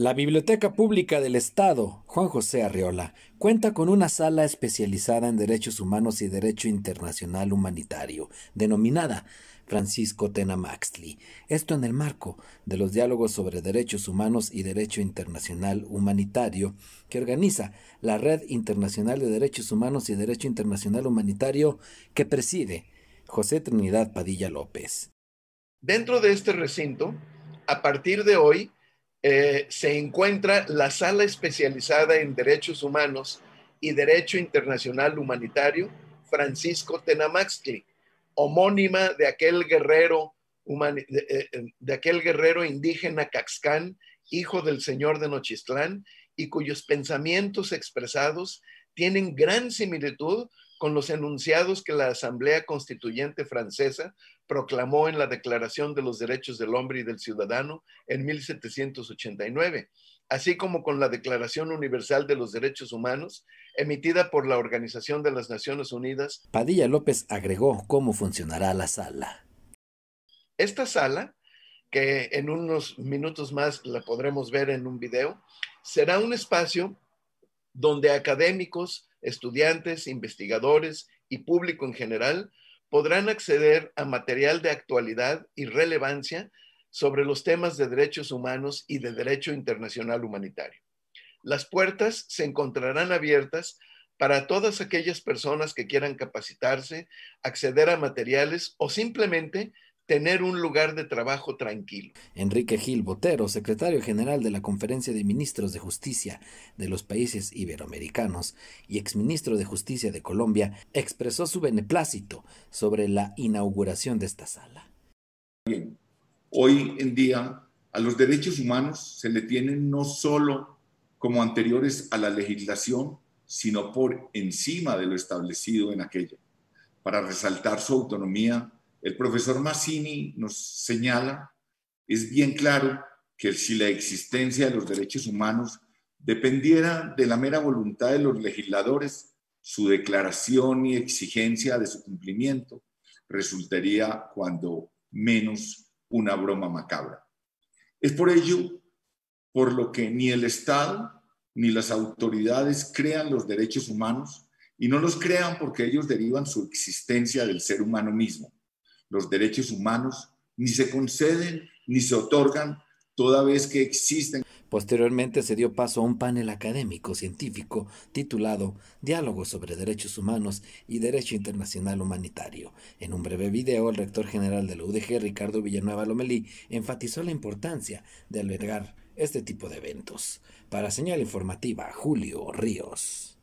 La Biblioteca Pública del Estado, Juan José Arriola, cuenta con una sala especializada en derechos humanos y derecho internacional humanitario, denominada Francisco Tena Maxley. Esto en el marco de los diálogos sobre derechos humanos y derecho internacional humanitario que organiza la Red Internacional de Derechos Humanos y Derecho Internacional Humanitario que preside José Trinidad Padilla López. Dentro de este recinto, a partir de hoy, eh, se encuentra la sala especializada en derechos humanos y derecho internacional humanitario Francisco Tenamaxtli, homónima de aquel guerrero eh, eh, de, aquel guerrero indígena Caxcán, hijo del señor de Nochistlán, y cuyos pensamientos expresados tienen gran similitud con los enunciados que la Asamblea Constituyente Francesa proclamó en la Declaración de los Derechos del Hombre y del Ciudadano en 1789, así como con la Declaración Universal de los Derechos Humanos emitida por la Organización de las Naciones Unidas. Padilla López agregó cómo funcionará la sala. Esta sala, que en unos minutos más la podremos ver en un video, será un espacio donde académicos, estudiantes, investigadores y público en general podrán acceder a material de actualidad y relevancia sobre los temas de derechos humanos y de derecho internacional humanitario. Las puertas se encontrarán abiertas para todas aquellas personas que quieran capacitarse, acceder a materiales o simplemente tener un lugar de trabajo tranquilo. Enrique Gil Botero, secretario general de la Conferencia de Ministros de Justicia de los países iberoamericanos y exministro de Justicia de Colombia, expresó su beneplácito sobre la inauguración de esta sala. Bien, hoy en día a los derechos humanos se le tienen no solo como anteriores a la legislación, sino por encima de lo establecido en aquella, para resaltar su autonomía el profesor Massini nos señala, es bien claro, que si la existencia de los derechos humanos dependiera de la mera voluntad de los legisladores, su declaración y exigencia de su cumplimiento resultaría cuando menos una broma macabra. Es por ello por lo que ni el Estado ni las autoridades crean los derechos humanos y no los crean porque ellos derivan su existencia del ser humano mismo los derechos humanos ni se conceden ni se otorgan toda vez que existen. Posteriormente se dio paso a un panel académico científico titulado Diálogo sobre Derechos Humanos y Derecho Internacional Humanitario. En un breve video, el rector general de la UDG, Ricardo Villanueva Lomelí, enfatizó la importancia de albergar este tipo de eventos. Para señal informativa, Julio Ríos.